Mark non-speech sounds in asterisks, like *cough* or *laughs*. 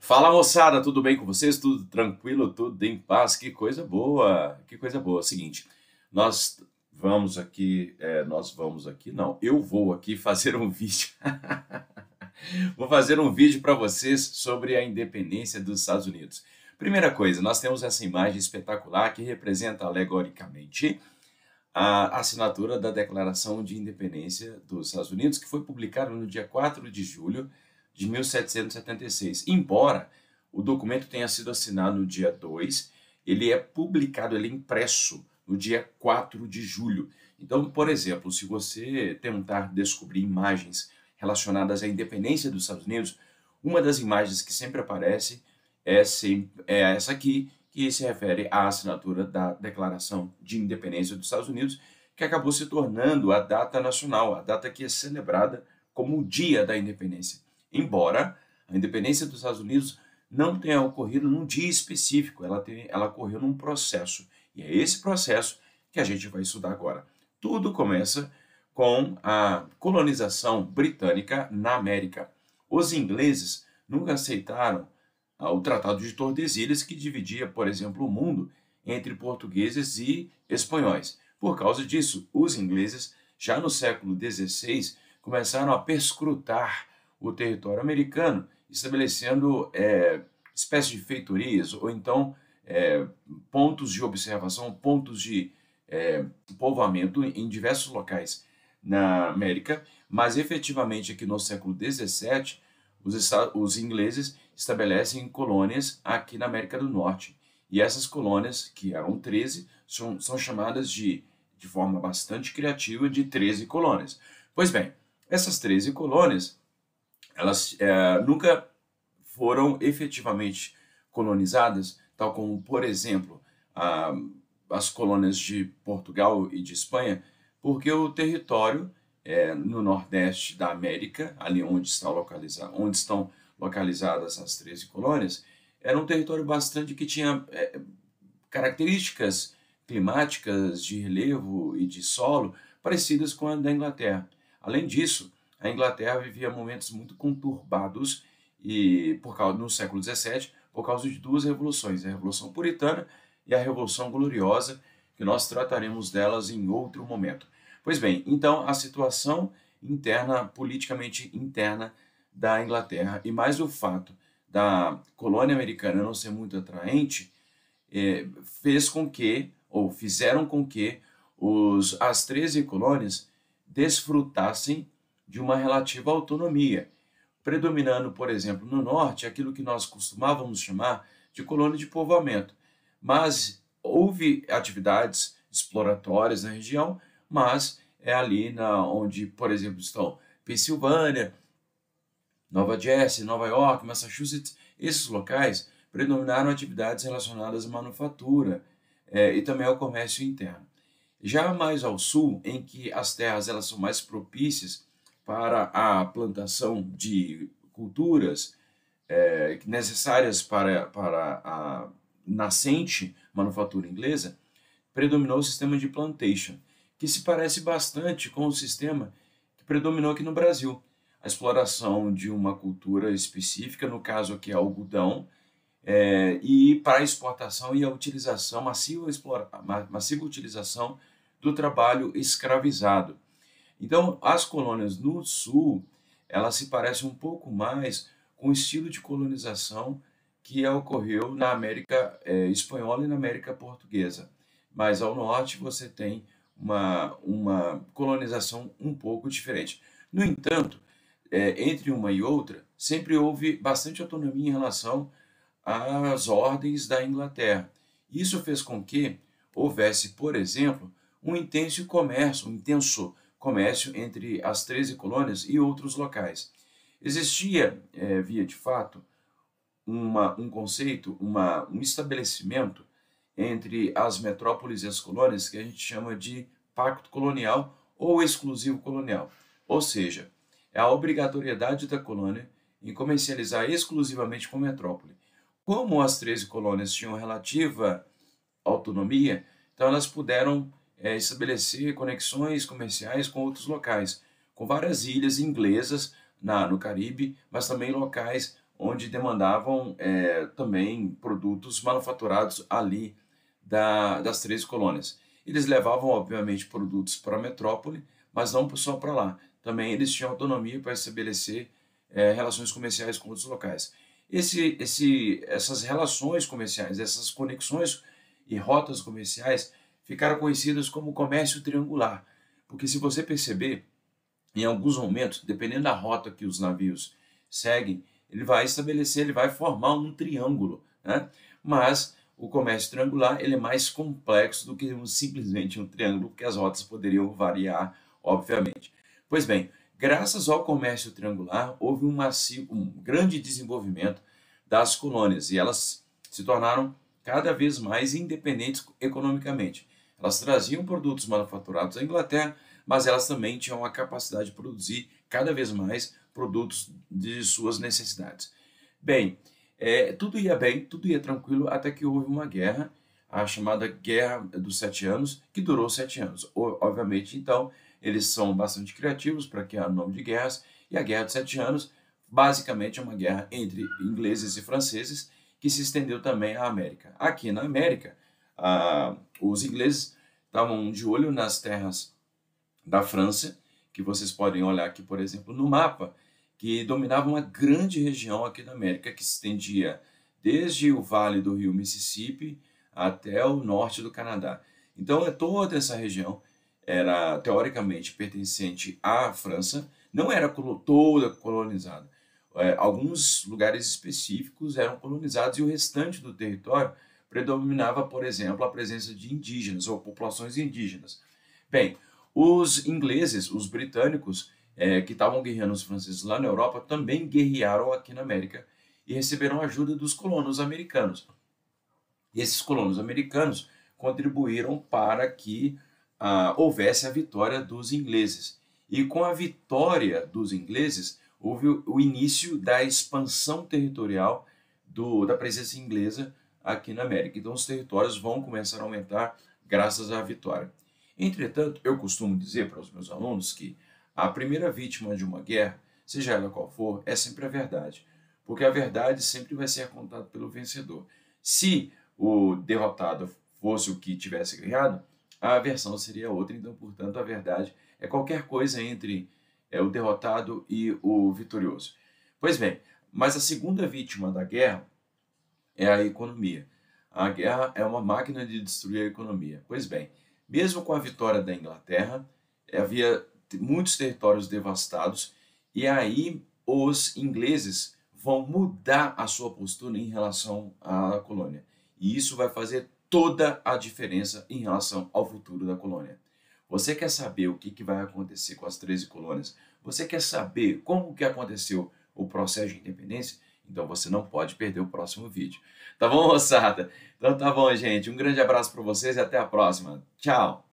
Fala moçada, tudo bem com vocês? Tudo tranquilo? Tudo em paz? Que coisa boa! Que coisa boa! É seguinte, nós vamos aqui, é, nós vamos aqui, não, eu vou aqui fazer um *laughs* vídeo. vou fazer um vídeo para vocês sobre a independência dos Estados Unidos. Primeira coisa, nós temos essa imagem espetacular que representa alegoricamente a assinatura da Declaração de Independência dos Estados Unidos, que foi publicada no dia 4 de julho de 1776. Embora o documento tenha sido assinado no dia 2, ele é publicado, ele é impresso no dia 4 de julho. Então, por exemplo, se você tentar descobrir imagens relacionadas à independência dos Estados Unidos, uma das imagens que sempre aparece é, sempre, é essa aqui, que se refere à assinatura da Declaração de Independência dos Estados Unidos, que acabou se tornando a data nacional, a data que é celebrada como o Dia da Independência. Embora a independência dos Estados Unidos não tenha ocorrido num dia específico, ela, tem, ela ocorreu num processo. E é esse processo que a gente vai estudar agora. Tudo começa com a colonização britânica na América. Os ingleses nunca aceitaram ah, o Tratado de Tordesilhas, que dividia, por exemplo, o mundo entre portugueses e espanhóis. Por causa disso, os ingleses, já no século XVI, começaram a perscrutar o território americano, estabelecendo é, espécies de feitorias ou então é, pontos de observação, pontos de é, povoamento em diversos locais na América, mas efetivamente aqui no século XVII, os, os ingleses estabelecem colônias aqui na América do Norte. E essas colônias, que eram 13, são, são chamadas de, de forma bastante criativa de 13 colônias. Pois bem, essas 13 colônias elas é, nunca foram efetivamente colonizadas, tal como, por exemplo, a, as colônias de Portugal e de Espanha, porque o território é, no Nordeste da América, ali onde, está onde estão localizadas as 13 colônias, era um território bastante que tinha é, características climáticas de relevo e de solo parecidas com a da Inglaterra. Além disso, a Inglaterra vivia momentos muito conturbados e por causa no século XVII por causa de duas revoluções, a Revolução Puritana e a Revolução Gloriosa, que nós trataremos delas em outro momento. Pois bem, então a situação interna, politicamente interna da Inglaterra e mais o fato da colônia americana não ser muito atraente é, fez com que, ou fizeram com que, os, as 13 colônias desfrutassem de uma relativa autonomia, predominando, por exemplo, no norte, aquilo que nós costumávamos chamar de colônia de povoamento. Mas houve atividades exploratórias na região, mas é ali na, onde, por exemplo, estão Pensilvânia, Nova Jersey, Nova York, Massachusetts, esses locais predominaram atividades relacionadas à manufatura é, e também ao comércio interno. Já mais ao sul, em que as terras elas são mais propícias para a plantação de culturas é, necessárias para, para a nascente manufatura inglesa, predominou o sistema de plantation, que se parece bastante com o sistema que predominou aqui no Brasil. A exploração de uma cultura específica, no caso aqui é algodão, é, e para a exportação e a utilização, massiva, explora, massiva utilização do trabalho escravizado. Então, as colônias no sul, elas se parecem um pouco mais com o estilo de colonização que ocorreu na América é, Espanhola e na América Portuguesa. Mas ao norte você tem uma, uma colonização um pouco diferente. No entanto, é, entre uma e outra, sempre houve bastante autonomia em relação às ordens da Inglaterra. Isso fez com que houvesse, por exemplo, um intenso comércio, um intenso comércio comércio entre as 13 colônias e outros locais. Existia, é, via de fato, uma, um conceito, uma, um estabelecimento entre as metrópoles e as colônias que a gente chama de pacto colonial ou exclusivo colonial, ou seja, é a obrigatoriedade da colônia em comercializar exclusivamente com a metrópole. Como as 13 colônias tinham relativa autonomia, então elas puderam é, estabelecer conexões comerciais com outros locais, com várias ilhas inglesas na, no Caribe, mas também locais onde demandavam é, também produtos manufaturados ali da, das três colônias. Eles levavam, obviamente, produtos para a metrópole, mas não só para lá. Também eles tinham autonomia para estabelecer é, relações comerciais com outros locais. Esse, esse, essas relações comerciais, essas conexões e rotas comerciais ficaram conhecidas como comércio triangular, porque se você perceber, em alguns momentos, dependendo da rota que os navios seguem, ele vai estabelecer, ele vai formar um triângulo, né? Mas o comércio triangular ele é mais complexo do que um, simplesmente um triângulo, porque as rotas poderiam variar, obviamente. Pois bem, graças ao comércio triangular, houve um, massivo, um grande desenvolvimento das colônias e elas se tornaram cada vez mais independentes economicamente. Elas traziam produtos manufaturados à Inglaterra, mas elas também tinham a capacidade de produzir cada vez mais produtos de suas necessidades. Bem, é, tudo ia bem, tudo ia tranquilo, até que houve uma guerra, a chamada Guerra dos Sete Anos, que durou sete anos. obviamente, então, eles são bastante criativos para criar o nome de guerras, e a Guerra dos Sete Anos, basicamente, é uma guerra entre ingleses e franceses, que se estendeu também à América. Aqui na América, ah, os ingleses estavam de olho nas terras da França, que vocês podem olhar aqui, por exemplo, no mapa, que dominava uma grande região aqui da América, que se estendia desde o vale do rio Mississippi até o norte do Canadá. Então, é toda essa região era teoricamente pertencente à França, não era toda colonizada. É, alguns lugares específicos eram colonizados e o restante do território predominava, por exemplo, a presença de indígenas ou populações indígenas. Bem, os ingleses, os britânicos, é, que estavam guerreando os franceses lá na Europa, também guerrearam aqui na América e receberam ajuda dos colonos americanos. E esses colonos americanos contribuíram para que ah, houvesse a vitória dos ingleses. E com a vitória dos ingleses, houve o início da expansão territorial do, da presença inglesa aqui na América. Então os territórios vão começar a aumentar graças à vitória. Entretanto, eu costumo dizer para os meus alunos que a primeira vítima de uma guerra, seja ela qual for, é sempre a verdade, porque a verdade sempre vai ser contada pelo vencedor. Se o derrotado fosse o que tivesse ganhado, a versão seria outra, então, portanto, a verdade é qualquer coisa entre é, o derrotado e o vitorioso. Pois bem, mas a segunda vítima da guerra é a economia. A guerra é uma máquina de destruir a economia. Pois bem, mesmo com a vitória da Inglaterra, havia muitos territórios devastados e aí os ingleses vão mudar a sua postura em relação à colônia. E isso vai fazer toda a diferença em relação ao futuro da colônia. Você quer saber o que, vai acontecer com as 13 colônias? Você quer saber como que aconteceu o processo de independência? Então você não pode perder o próximo vídeo. Tá bom, moçada? Então tá bom, gente. Um grande abraço para vocês e até a próxima. Tchau!